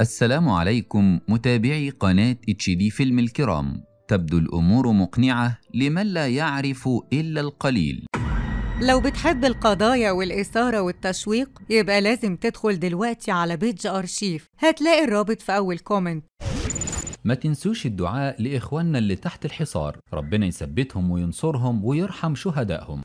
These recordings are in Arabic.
السلام عليكم متابعي قناة اتش دي فيلم الكرام تبدو الأمور مقنعة لمن لا يعرف إلا القليل لو بتحب القضايا والإثارة والتشويق يبقى لازم تدخل دلوقتي على بيج أرشيف هتلاقي الرابط في أول كومنت ما تنسوش الدعاء لإخواننا اللي تحت الحصار ربنا يثبتهم وينصرهم ويرحم شهدائهم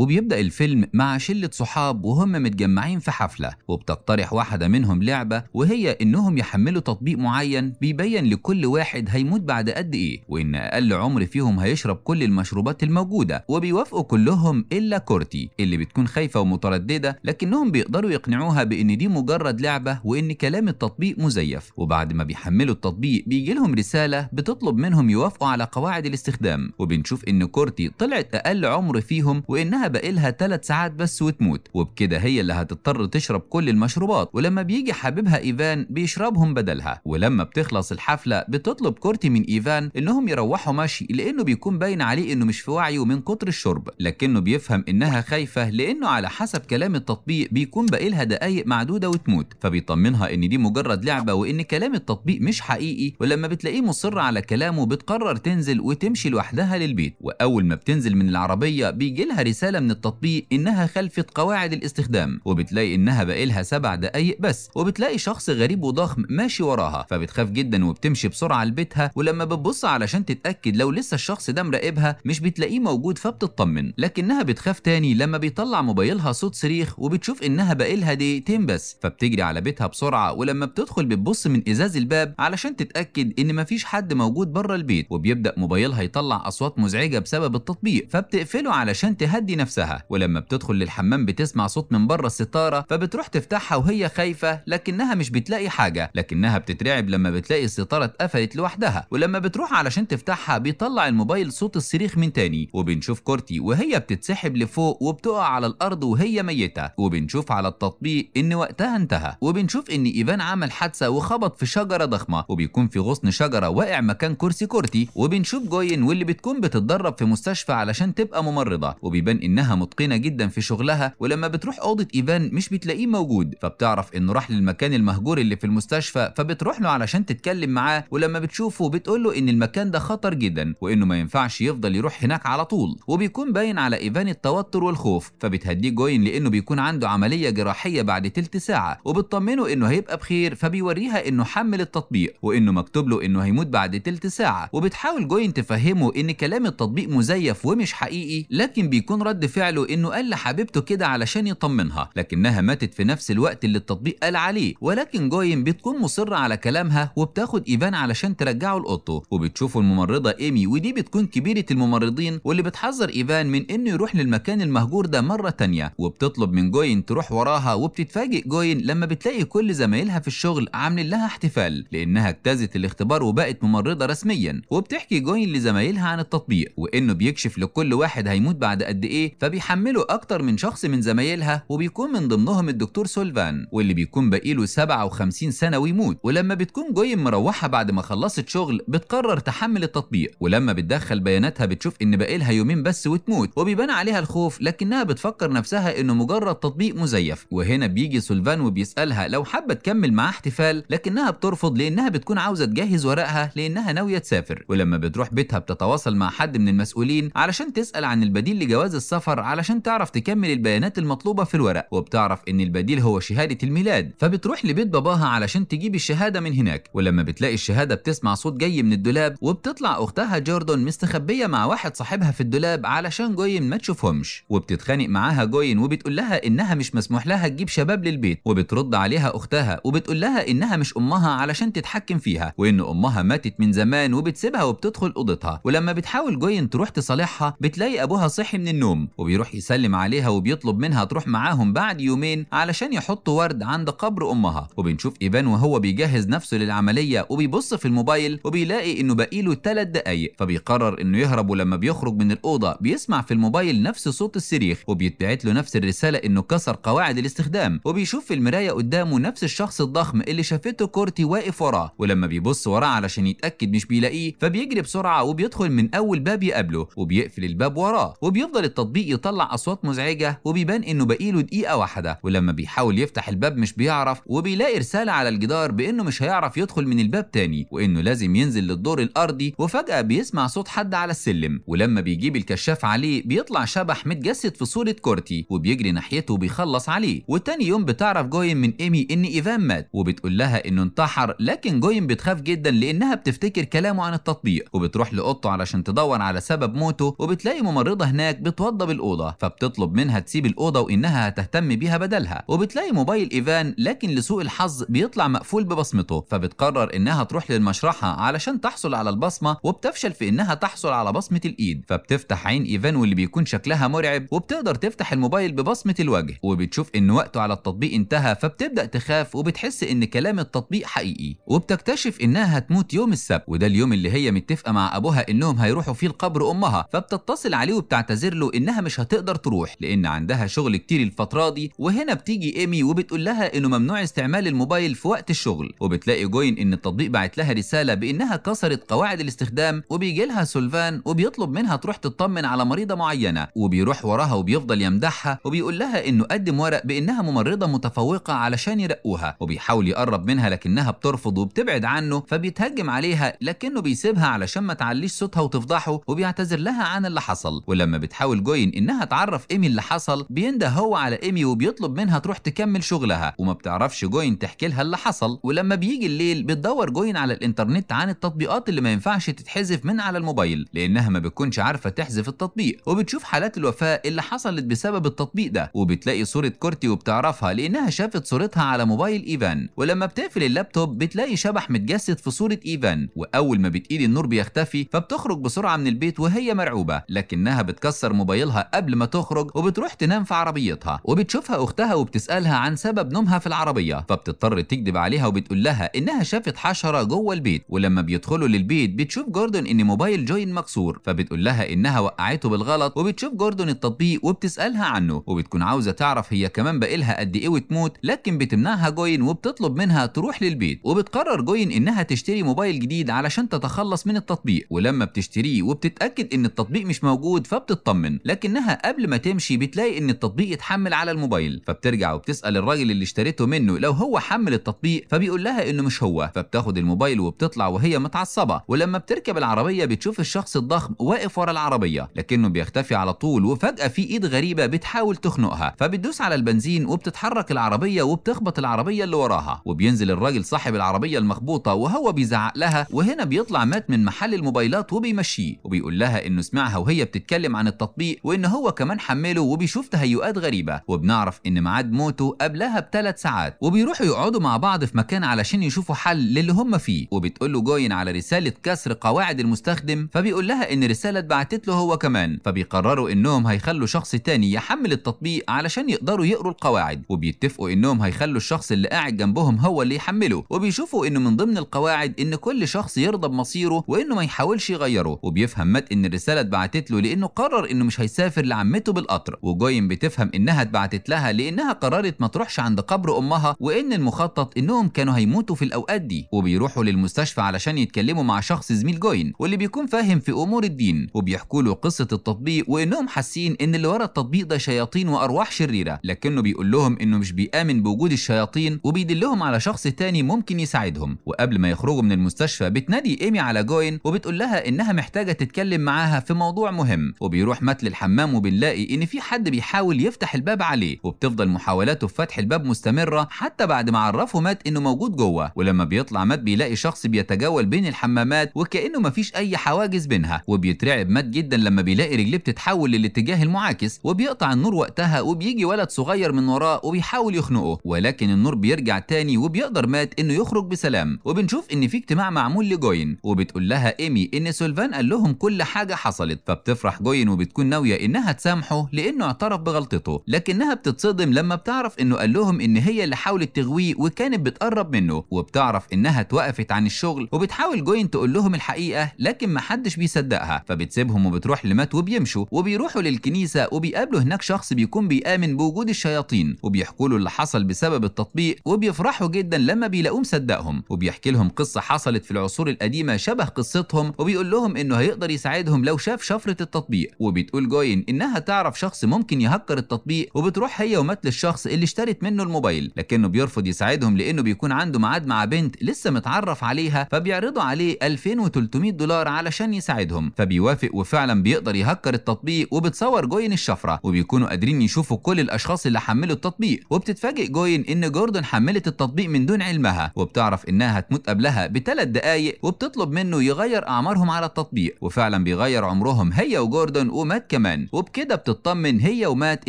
وبيبدأ الفيلم مع شلة صحاب وهم متجمعين في حفلة وبتقترح واحدة منهم لعبة وهي إنهم يحملوا تطبيق معين بيبين لكل واحد هيموت بعد قد إيه وإن أقل عمر فيهم هيشرب كل المشروبات الموجودة وبيوافقوا كلهم إلا كورتي اللي بتكون خايفة ومترددة لكنهم بيقدروا يقنعوها بإن دي مجرد لعبة وإن كلام التطبيق مزيف وبعد ما بيحملوا التطبيق بيجي لهم رسالة بتطلب منهم يوافقوا على قواعد الاستخدام وبنشوف إن كورتي طلعت أقل عمر فيهم وإنها باقي لها 3 ساعات بس وتموت وبكده هي اللي هتضطر تشرب كل المشروبات ولما بيجي حبيبها ايفان بيشربهم بدلها ولما بتخلص الحفله بتطلب كورتي من ايفان انهم يروحوا ماشي لانه بيكون باين عليه انه مش في وعيه من كتر الشرب لكنه بيفهم انها خايفه لانه على حسب كلام التطبيق بيكون باقي لها دقايق معدوده وتموت فبيطمنها ان دي مجرد لعبه وان كلام التطبيق مش حقيقي ولما بتلاقيه مصر على كلامه بتقرر تنزل وتمشي لوحدها للبيت واول ما بتنزل من العربيه بيجي لها رساله من التطبيق إنها خلفت قواعد الاستخدام وبتلاقي إنها بقالها سبع دقايق بس وبتلاقي شخص غريب وضخم ماشي وراها فبتخاف جدا وبتمشي بسرعة لبيتها ولما بتبص علشان تتأكد لو لسه الشخص ده مراقبها مش بتلاقيه موجود فبتطمن لكنها بتخاف تاني لما بيطلع موبايلها صوت صريخ وبتشوف إنها بقالها دقيقتين بس فبتجري على بيتها بسرعة ولما بتدخل بتبص من إزاز الباب علشان تتأكد إن مفيش حد موجود بره البيت وبيبدأ موبايلها يطلع أصوات مزعجة بسبب التطبيق فبتقفله علشان تهدي نفسها نفسها ولما بتدخل للحمام بتسمع صوت من بره الستاره فبتروح تفتحها وهي خايفه لكنها مش بتلاقي حاجه لكنها بتترعب لما بتلاقي الستاره اتقفلت لوحدها ولما بتروح علشان تفتحها بيطلع الموبايل صوت الصريخ من تاني وبنشوف كورتي وهي بتتسحب لفوق وبتقع على الارض وهي ميته وبنشوف على التطبيق ان وقتها انتهى وبنشوف ان ايفان عمل حادثه وخبط في شجره ضخمه وبيكون في غصن شجره واقع مكان كرسي كورتي وبنشوف جوين واللي بتكون بتتدرب في مستشفى علشان تبقى ممرضه وبيبان إنها متقنة جدا في شغلها ولما بتروح أوضة إيفان مش بتلاقيه موجود فبتعرف إنه راح للمكان المهجور اللي في المستشفى فبتروح له علشان تتكلم معاه ولما بتشوفه بتقول له إن المكان ده خطر جدا وإنه ما ينفعش يفضل يروح هناك على طول وبيكون باين على إيفان التوتر والخوف فبتهديه جوين لأنه بيكون عنده عملية جراحية بعد تلت ساعة وبتطمنه إنه هيبقى بخير فبيوريها إنه حمل التطبيق وإنه مكتوب له إنه هيموت بعد تلت ساعة وبتحاول جوين تفهمه إن كلام التطبيق مزيف ومش حقيقي لكن بيكون رد رد فعله انه قال لحبيبته كده علشان يطمنها لكنها ماتت في نفس الوقت اللي التطبيق قال عليه ولكن جوين بتكون مصره على كلامها وبتاخد ايفان علشان ترجعه لاوضته وبتشوفه الممرضه ايمي ودي بتكون كبيره الممرضين واللي بتحذر ايفان من انه يروح للمكان المهجور ده مره تانية وبتطلب من جوين تروح وراها وبتتفاجئ جوين لما بتلاقي كل زمايلها في الشغل عاملين لها احتفال لانها اجتازت الاختبار وبقت ممرضه رسميا وبتحكي جوين لزمايلها عن التطبيق وانه بيكشف لكل واحد هيموت بعد قد ايه فبيحملوا اكتر من شخص من زمايلها وبيكون من ضمنهم الدكتور سولفان واللي بيكون باقيله 57 سنه ويموت ولما بتكون جوي مروحه بعد ما خلصت شغل بتقرر تحمل التطبيق ولما بتدخل بياناتها بتشوف ان باقيلها يومين بس وتموت وبيبان عليها الخوف لكنها بتفكر نفسها انه مجرد تطبيق مزيف وهنا بيجي سولفان وبيسالها لو حابه تكمل معاه احتفال لكنها بترفض لانها بتكون عاوزه تجهز ورقها لانها ناويه تسافر ولما بتروح بيتها بتتواصل مع حد من المسؤولين علشان تسال عن البديل لجواز السفر السفر علشان تعرف تكمل البيانات المطلوبة في الورق وبتعرف ان البديل هو شهادة الميلاد فبتروح لبيت باباها علشان تجيب الشهادة من هناك ولما بتلاقي الشهادة بتسمع صوت جاي من الدولاب وبتطلع اختها جوردن مستخبية مع واحد صاحبها في الدولاب علشان جوين ما تشوفهمش وبتتخانق معاها جوين وبتقول لها انها مش مسموح لها تجيب شباب للبيت وبترد عليها اختها وبتقول لها انها مش امها علشان تتحكم فيها وان امها ماتت من زمان وبتسيبها وبتدخل اوضتها ولما بتحاول جوين تروح تصالحها بتلاقي ابوها صحي من النوم وبيروح يسلم عليها وبيطلب منها تروح معاهم بعد يومين علشان يحطوا ورد عند قبر امها وبنشوف ايفان وهو بيجهز نفسه للعمليه وبيبص في الموبايل وبيلاقي انه باقي له 3 دقايق فبيقرر انه يهرب ولما بيخرج من الاوضه بيسمع في الموبايل نفس صوت الصريخ وبيتبعت له نفس الرساله انه كسر قواعد الاستخدام وبيشوف في المرايه قدامه نفس الشخص الضخم اللي شافته كورتي واقف وراه ولما بيبص وراه علشان يتاكد مش بيلاقيه فبيجري بسرعه وبيدخل من اول باب يقابله وبيقفل الباب وراه وبيفضل التطبيق بيطلع اصوات مزعجه وبيبان انه باقي له دقيقه واحده ولما بيحاول يفتح الباب مش بيعرف وبيلاقي رساله على الجدار بانه مش هيعرف يدخل من الباب تاني وانه لازم ينزل للدور الارضي وفجاه بيسمع صوت حد على السلم ولما بيجيب الكشاف عليه بيطلع شبح متجسد في صوره كورتي وبيجري ناحيته وبيخلص عليه وتاني يوم بتعرف جوين من ايمي ان ايفان مات وبتقول لها انه انتحر لكن جوين بتخاف جدا لانها بتفتكر كلامه عن التطبيق وبتروح لاوضته علشان تدور على سبب موته وبتلاقي ممرضه هناك بتوضب صاحب الاوضه فبتطلب منها تسيب الاوضه وانها هتهتم بيها بدلها وبتلاقي موبايل ايفان لكن لسوء الحظ بيطلع مقفول ببصمته فبتقرر انها تروح للمشرحه علشان تحصل على البصمه وبتفشل في انها تحصل على بصمه الايد فبتفتح عين ايفان واللي بيكون شكلها مرعب وبتقدر تفتح الموبايل ببصمه الوجه وبتشوف ان وقته على التطبيق انتهى فبتبدا تخاف وبتحس ان كلام التطبيق حقيقي وبتكتشف انها هتموت يوم السبت وده اليوم اللي هي متفقه مع ابوها انهم هيروحوا فيه القبر امها فبتتصل عليه وبتعتذر له انها انها مش هتقدر تروح لان عندها شغل كتير الفتره دي وهنا بتيجي ايمي وبتقول لها انه ممنوع استعمال الموبايل في وقت الشغل وبتلاقي جوين ان التطبيق بعت لها رساله بانها كسرت قواعد الاستخدام وبيجي لها سولفان وبيطلب منها تروح تطمن على مريضه معينه وبيروح وراها وبيفضل يمدحها وبيقول لها انه قدم ورق بانها ممرضه متفوقه علشان يرقوها وبيحاول يقرب منها لكنها بترفض وبتبعد عنه فبيتهجم عليها لكنه بيسيبها علشان ما تعليش صوتها وتفضحه وبيعتذر لها عن اللي حصل ولما بتحاول جوين وين انها تعرف ايمي اللي حصل بينده هو على ايمي وبيطلب منها تروح تكمل شغلها وما بتعرفش جوين تحكي لها اللي حصل ولما بيجي الليل بتدور جوين على الانترنت عن التطبيقات اللي ما ينفعش تتحذف من على الموبايل لانها ما بتكونش عارفه تحذف التطبيق وبتشوف حالات الوفاه اللي حصلت بسبب التطبيق ده وبتلاقي صوره كورتي وبتعرفها لانها شافت صورتها على موبايل ايفان ولما بتقفل اللابتوب بتلاقي شبح متجسد في صوره ايفان واول ما بتقيد النور بيختفي فبتخرج بسرعه من البيت وهي مرعوبه لكنها بتكسر موبايلها لها قبل ما تخرج وبتروح تنام في عربيتها وبتشوفها اختها وبتسالها عن سبب نومها في العربيه فبتضطر تكذب عليها وبتقول لها انها شافت حشره جوه البيت ولما بيدخلوا للبيت بتشوف جوردن ان موبايل جوين مكسور فبتقول لها انها وقعته بالغلط وبتشوف جوردن التطبيق وبتسالها عنه وبتكون عاوزه تعرف هي كمان باقي قد ايه وتموت لكن بتمنعها جوين وبتطلب منها تروح للبيت وبتقرر جوين انها تشتري موبايل جديد علشان تتخلص من التطبيق ولما بتشتريه وبتتاكد ان التطبيق مش موجود فبتطمن لكن لكنها قبل ما تمشي بتلاقي ان التطبيق اتحمل على الموبايل فبترجع وبتسال الراجل اللي اشتريته منه لو هو حمل التطبيق فبيقول لها انه مش هو فبتاخد الموبايل وبتطلع وهي متعصبه ولما بتركب العربيه بتشوف الشخص الضخم واقف ورا العربيه لكنه بيختفي على طول وفجاه في ايد غريبه بتحاول تخنقها فبتدوس على البنزين وبتتحرك العربيه وبتخبط العربيه اللي وراها وبينزل الراجل صاحب العربيه المخبوطه وهو بيزعق لها وهنا بيطلع مات من محل الموبايلات وبيمشيه وبيقول لها انه سمعها وهي بتتكلم عن التطبيق وإن هو كمان حمله وبيشوف تهيؤات غريبة وبنعرف إن ميعاد موته قبلها بثلاث ساعات وبيروحوا يقعدوا مع بعض في مكان علشان يشوفوا حل للي هم فيه وبتقول له جوين على رسالة كسر قواعد المستخدم فبيقول لها إن رسالة اتبعتت له هو كمان فبيقرروا إنهم هيخلوا شخص تاني يحمل التطبيق علشان يقدروا يقروا القواعد وبيتفقوا إنهم هيخلوا الشخص اللي قاعد جنبهم هو اللي يحمله وبيشوفوا إنه من ضمن القواعد إن كل شخص يرضى بمصيره وإنه ما يحاولش يغيره وبيفهم مات إن الرسالة اتبعتت له لأنه قرر إنه مش هيساعد بتسافر لعمته بالقطر وجوين بتفهم انها اتبعتت لها لانها قررت ما تروحش عند قبر امها وان المخطط انهم كانوا هيموتوا في الاوقات دي وبيروحوا للمستشفى علشان يتكلموا مع شخص زميل جوين واللي بيكون فاهم في امور الدين وبيحكوا له قصه التطبيق وانهم حاسين ان اللي ورا التطبيق ده شياطين وارواح شريره لكنه بيقول لهم انه مش بيامن بوجود الشياطين وبيدلهم على شخص تاني ممكن يساعدهم وقبل ما يخرجوا من المستشفى بتنادي ايمي على جوين وبتقول لها انها محتاجه تتكلم معاها في موضوع مهم وبيروح مات للحمام حمام بنلاقي ان في حد بيحاول يفتح الباب عليه وبتفضل محاولاته في فتح الباب مستمره حتى بعد ما عرفه مات انه موجود جوه ولما بيطلع مات بيلاقي شخص بيتجول بين الحمامات وكانه مفيش اي حواجز بينها وبيترعب مات جدا لما بيلاقي رجليه بتتحول للاتجاه المعاكس وبيقطع النور وقتها وبيجي ولد صغير من وراه وبيحاول يخنقه ولكن النور بيرجع تاني وبيقدر مات انه يخرج بسلام وبنشوف ان في اجتماع معمول لجوين وبتقول لها ايمي ان سولفان قال لهم كل حاجه حصلت فبتفرح جوين وبتكون ناويه إنها تسامحه لأنه اعترف بغلطته لكنها بتتصدم لما بتعرف إنه قال لهم إن هي اللي حاولت تغويه وكانت بتقرب منه وبتعرف إنها توقفت عن الشغل وبتحاول جوين تقول لهم الحقيقة لكن محدش بيصدقها فبتسيبهم وبتروح لمات وبيمشوا وبيروحوا للكنيسة وبيقابلوا هناك شخص بيكون بيآمن بوجود الشياطين وبيحكوا له اللي حصل بسبب التطبيق وبيفرحوا جدا لما بيلاقوه مصدقهم وبيحكي لهم قصة حصلت في العصور القديمة شبه قصتهم وبيقول لهم إنه هيقدر يساعدهم لو شاف شفرة التطبيق وبتقول جوين بتبين انها تعرف شخص ممكن يهكر التطبيق وبتروح هي ومات للشخص اللي اشترت منه الموبايل لكنه بيرفض يساعدهم لانه بيكون عنده ميعاد مع بنت لسه متعرف عليها فبيعرضوا عليه 2300 دولار علشان يساعدهم فبيوافق وفعلا بيقدر يهكر التطبيق وبتصور جوين الشفره وبيكونوا قادرين يشوفوا كل الاشخاص اللي حملوا التطبيق وبتتفاجئ جوين ان جوردن حملت التطبيق من دون علمها وبتعرف انها هتموت قبلها بثلاث دقائق وبتطلب منه يغير اعمارهم على التطبيق وفعلا بيغير عمرهم هي وجوردن ومات كمان امان وبكده بتطمن هي ومات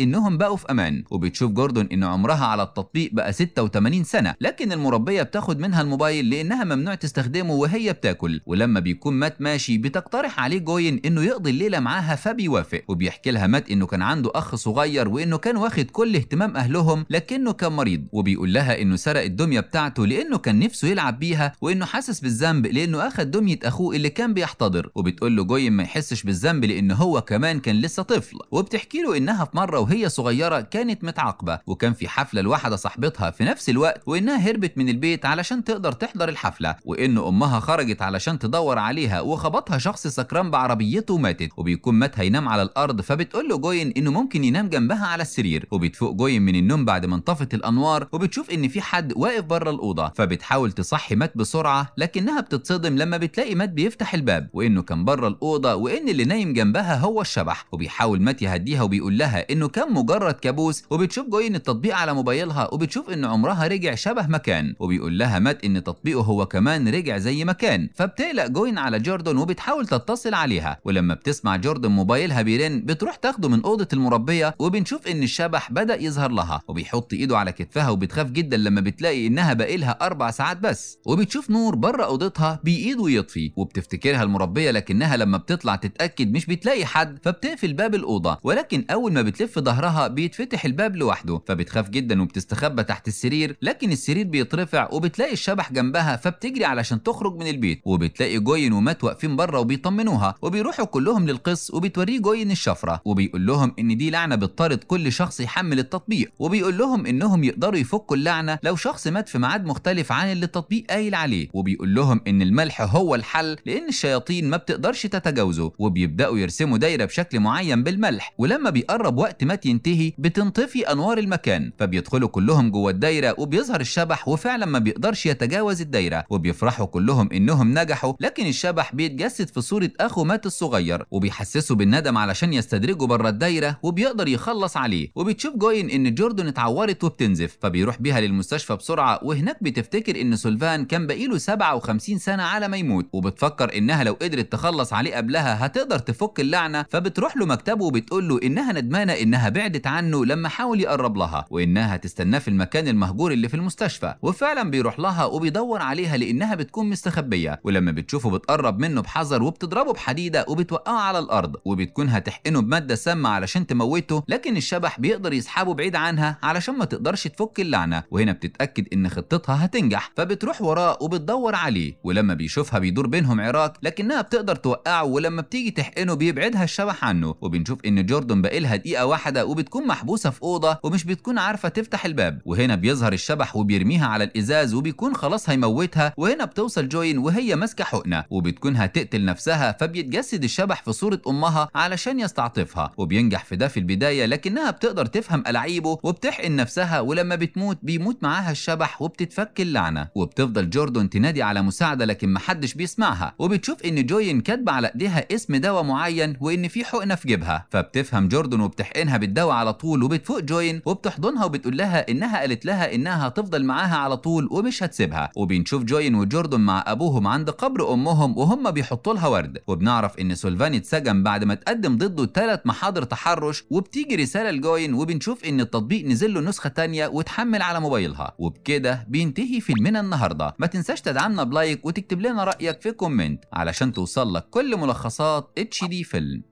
انهم بقوا في امان وبتشوف جوردن ان عمرها على التطبيق بقى 86 سنه لكن المربيه بتاخد منها الموبايل لانها ممنوع تستخدمه وهي بتاكل ولما بيكون مات ماشي بتقترح عليه جوين انه يقضي الليله معاها فبيوافق وبيحكي لها مات انه كان عنده اخ صغير وانه كان واخد كل اهتمام اهلهم لكنه كان مريض وبيقول لها انه سرق الدميه بتاعته لانه كان نفسه يلعب بيها وانه حاسس بالذنب لانه اخد دميه اخوه اللي كان بيحتضر وبتقول له جوين ما يحسش بالذنب لان هو كمان كان لسه لسه طفل وبتحكي له انها في مره وهي صغيره كانت متعاقبه وكان في حفله لواحده صاحبتها في نفس الوقت وانها هربت من البيت علشان تقدر تحضر الحفله وان امها خرجت علشان تدور عليها وخبطها شخص سكران بعربيته وماتت وبيكون مات هينام على الارض فبتقول له جوين انه ممكن ينام جنبها على السرير وبتفوق جوين من النوم بعد ما انطفت الانوار وبتشوف ان في حد واقف بره الاوضه فبتحاول تصحي مات بسرعه لكنها بتتصدم لما بتلاقي مات بيفتح الباب وانه كان بره الاوضه وان اللي نايم جنبها هو الشبح وبيحاول مات يهديها وبيقول لها انه كان مجرد كابوس وبتشوف جوين التطبيق على موبايلها وبتشوف ان عمرها رجع شبه ما كان وبيقول لها مات ان تطبيقه هو كمان رجع زي ما كان فبتقلق جوين على جوردن وبتحاول تتصل عليها ولما بتسمع جوردن موبايلها بيرن بتروح تاخده من اوضه المربيه وبنشوف ان الشبح بدا يظهر لها وبيحط ايده على كتفها وبتخاف جدا لما بتلاقي انها باقي لها اربع ساعات بس وبتشوف نور بره اوضتها بايده يطفي وبتفتكرها المربيه لكنها لما بتطلع تتاكد مش بتلاقي حد فبتقفل تقفل باب الاوضه ولكن اول ما بتلف ظهرها بيتفتح الباب لوحده فبتخاف جدا وبتستخبى تحت السرير لكن السرير بيترفع وبتلاقي الشبح جنبها فبتجري علشان تخرج من البيت وبتلاقي جوين ومات واقفين بره وبيطمنوها وبيروحوا كلهم للقس وبتوريه جوين الشفره وبيقول لهم ان دي لعنه بتطارد كل شخص يحمل التطبيق وبيقول لهم انهم يقدروا يفكوا اللعنه لو شخص مات في ميعاد مختلف عن اللي التطبيق قايل عليه وبيقول لهم ان الملح هو الحل لان الشياطين ما بتقدرش تتجاوزه وبيبداوا يرسموا دايره بشكل معين معين بالملح ولما بيقرب وقت ما تنتهي بتنطفي انوار المكان فبيدخلوا كلهم جوه الدايره وبيظهر الشبح وفعلا ما بيقدرش يتجاوز الدايره وبيفرحوا كلهم انهم نجحوا لكن الشبح بيتجسد في صوره اخو مات الصغير وبيحسسه بالندم علشان يستدرجه بره الدايره وبيقدر يخلص عليه وبتشوف جوين ان جوردن اتعورت وبتنزف فبيروح بيها للمستشفى بسرعه وهناك بتفتكر ان سولفان كان بقيله 57 سنه على ما يموت وبتفكر انها لو قدرت تخلص عليه قبلها هتقدر تفك اللعنه فبتروح له مكتبه بتقول له انها ندمانه انها بعدت عنه لما حاول يقرب لها وانها تستناه في المكان المهجور اللي في المستشفى وفعلا بيروح لها وبيدور عليها لانها بتكون مستخبيه ولما بتشوفه بتقرب منه بحذر وبتضربه بحديده وبتوقعه على الارض وبتكون هتحقنه بماده سامه علشان تموته لكن الشبح بيقدر يسحبه بعيد عنها علشان ما تقدرش تفك اللعنه وهنا بتتاكد ان خطتها هتنجح فبتروح وراه وبتدور عليه ولما بيشوفها بيدور بينهم عراك لكنها بتقدر توقعه ولما بتيجي تحقنه بيبعدها الشبح عنه وبنشوف ان جوردن لها دقيقه واحده وبتكون محبوسه في اوضه ومش بتكون عارفه تفتح الباب وهنا بيظهر الشبح وبيرميها على الازاز وبيكون خلاص هيموتها وهنا بتوصل جوين وهي ماسكه حقنه وبتكون هتقتل نفسها فبيتجسد الشبح في صوره امها علشان يستعطفها وبينجح في ده في البدايه لكنها بتقدر تفهم الاعيبه وبتحقن نفسها ولما بتموت بيموت معاها الشبح وبتتفك اللعنه وبتفضل جوردن تنادي على مساعده لكن محدش بيسمعها وبتشوف ان جوين كاتبه على ايديها اسم دواء معين وان في حقنه في بتجيبها فبتفهم جوردن وبتحقنها بالدواء على طول وبتفوق جوين وبتحضنها وبتقول لها انها قالت لها انها هتفضل معاها على طول ومش هتسيبها وبنشوف جوين وجوردن مع ابوهم عند قبر امهم وهم بيحطوا لها ورد وبنعرف ان سولفان اتسجن بعد ما اتقدم ضده ثلاث محاضر تحرش وبتيجي رساله لجوين وبنشوف ان التطبيق نزل له نسخه ثانيه واتحمل على موبايلها وبكده بينتهي فيلمنا النهارده ما تنساش تدعمنا بلايك وتكتب لنا رايك في كومنت علشان توصل لك كل ملخصات اتش دي فيلم